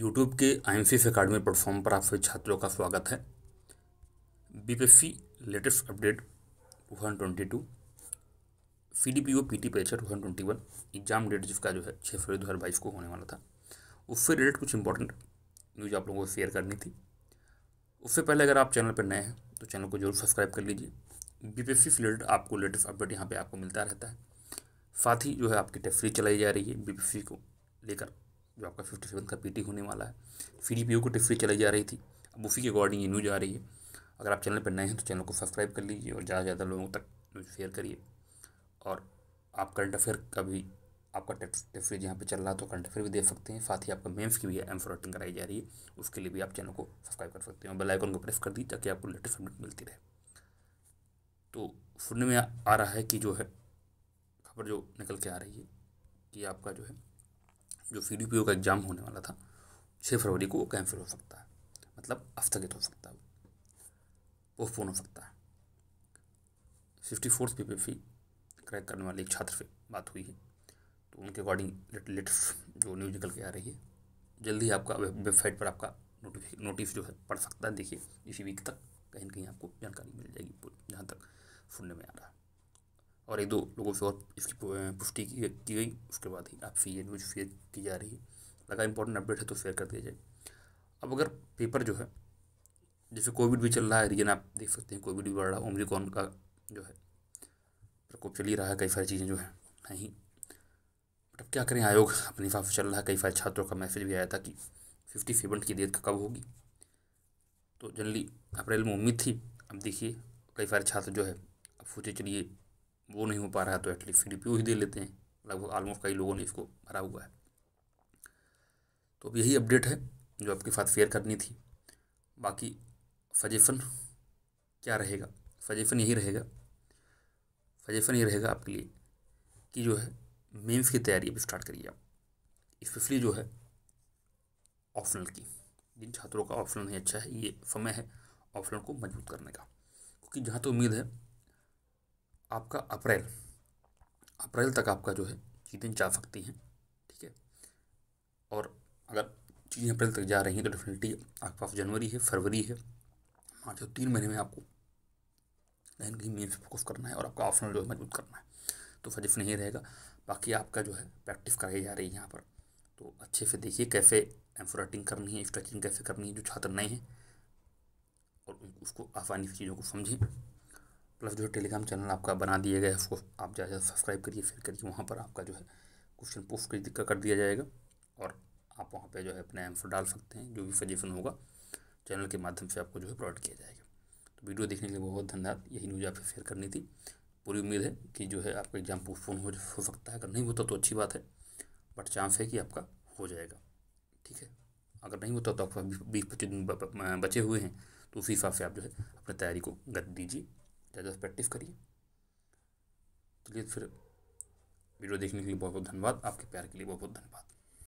YouTube के I M C academy platform पर आप सभी छात्रों का स्वागत है B P S C latest update two thousand twenty two C D P O P T परीक्षा two thousand twenty one exam date जिसका जो है छः फरवरी दो हज़ार बाईस को होने वाला था उससे रिलेटेड कुछ इंपॉर्टेंट न्यूज़ आप लोगों को शेयर करनी थी उससे पहले अगर आप चैनल पर नए हैं तो चैनल को जरूर सब्सक्राइब कर लीजिए बी पी एस सी से रिलेटेड आपको लेटेस्ट अपडेट यहाँ पर आपको मिलता रहता है साथ ही जो है आपकी टेस्ट चलाई जा रही है बी पी एस सी को लेकर जो आपका फिफ्टी सेवन का पीटी होने वाला है फ्री पी को टिफ्री चलाई जा रही थी अब उसी के अकॉर्डिंग ये न्यूज आ रही है अगर आप चैनल पर नए हैं तो चैनल को सब्सक्राइब कर लीजिए और ज़्यादा से ज़्यादा लोगों तक न्यूज शेयर करिए और आप करंट अफेयर का भी आपका टेक्स फ्री जहाँ पर चल रहा है तो करंट अफेयर भी देख सकते हैं साथ ही आपका मेम्स की भी एम फ्रॉटिंग कराई जा रही है उसके लिए भी आप चैनल को सब्सक्राइब कर सकते हैं और बेलाइकॉन को प्रेस कर दी ताकि आपको लेटेस्ट अपडेट मिलती रहे तो सुनने में आ रहा है कि जो है खबर जो निकल के आ रही है कि आपका जो है जो सी का एग्ज़ाम होने वाला था छः फरवरी को वो कैंसिल हो सकता है मतलब अस्थगित हो सकता है पोस्टपोन हो सकता है sixty fourth P P crack करने वाले एक छात्र से बात हुई है तो उनके अकॉर्डिंग लेटेस्ट जो न्यूज निकल के आ रही है जल्दी आपका वेबसाइट पर आपका नोटिफिक नोटिस जो है पढ़ सकता है देखिए इसी वीक तक कहीं ना कहीं आपको जानकारी मिल जाएगी जहाँ तक सुनने में आ रहा है और एक दो लोगों से और इसकी पुष्टि की गई उसके बाद ही आपसे ये न्यूज शेयर की जा रही है लगा इंपॉर्टेंट अपडेट है तो शेयर कर दिया जाए अब अगर पेपर जो है जैसे कोविड भी चल रहा है रीजन आप देख सकते हैं कोविड भी बढ़ रहा है ओमरिकॉन का जो है प्रकोप चल ही रहा है कई सारी चीज़ें जो है नहीं बट अब क्या करें आयोग अपने हिसाब से चल रहा है कई सारे छात्रों का मैसेज भी आया था कि फिफ्टी सेवन की डेट कब होगी तो जनरली अप्रैल में उम्मीद थी अब देखिए कई सारे छात्र जो है अब सोचे चलिए वो नहीं हो पा रहा है तो एटलीस्ट सी ही दे लेते हैं लगभग आलमोस्ट कई लोगों ने इसको भरा हुआ है तो अब यही अपडेट है जो आपके साथ शेयर करनी थी बाकी सजेशन क्या रहेगा सजेशन यही रहेगा सजेशन ये रहेगा आपके लिए कि जो है मेंस की तैयारी अब स्टार्ट करिए आप स्पेशली जो है ऑप्शनल की जिन छात्रों का ऑप्शनल नहीं अच्छा है ये समय है ऑप्शनल को मजबूत करने का क्योंकि जहाँ तो उम्मीद है आपका अप्रैल अप्रैल तक आपका जो है चीज़ें जा सकती हैं ठीक है और अगर चीज़ें अप्रैल तक जा रही हैं तो डेफिनेटली आपके पास जनवरी है फरवरी है मार्च और तो तीन महीने में आपको कहीं कहीं मेन फोकस करना है और आपका ऑप्शनल जो है मजबूत करना है तो सजेशन नहीं रहेगा बाकी आपका जो है प्रैक्टिस कराई जा रही है यहाँ पर तो अच्छे से देखिए कैसे एम्फ्राइटिंग करनी है स्ट्रेचिंग कैसे करनी है जो छात्र नए हैं और उसको आसानी से चीज़ों को समझें प्लस मतलब जो टेलीग्राम चैनल आपका बना दिया गया है उसको आप ज़्यादा सब्सक्राइब करिए फिर करिए वहाँ पर आपका जो है क्वेश्चन प्रूफ कर दिया जाएगा और आप वहाँ पे जो है अपने आंसर डाल सकते हैं जो भी सजेशन होगा चैनल के माध्यम से आपको जो है प्रोवाइड किया जाएगा तो वीडियो देखने के लिए बहुत धन्यवाद यही न्यूज़ आपसे शेयर करनी थी पूरी उम्मीद है कि जो है आपका एग्ज़ाम पोस्टपोन हो, हो सकता है अगर नहीं होता तो अच्छी बात है बट चांस है कि आपका हो जाएगा ठीक है अगर नहीं होता तो आपका बीस पच्चीस दिन बचे हुए हैं तो उसी हिसाब से आप जो है अपनी तैयारी को गति दीजिए ज़्यादा प्रैक्टिस करिए चलिए फिर वीडियो देखने के लिए बहुत बहुत धन्यवाद आपके प्यार के लिए बहुत बहुत धन्यवाद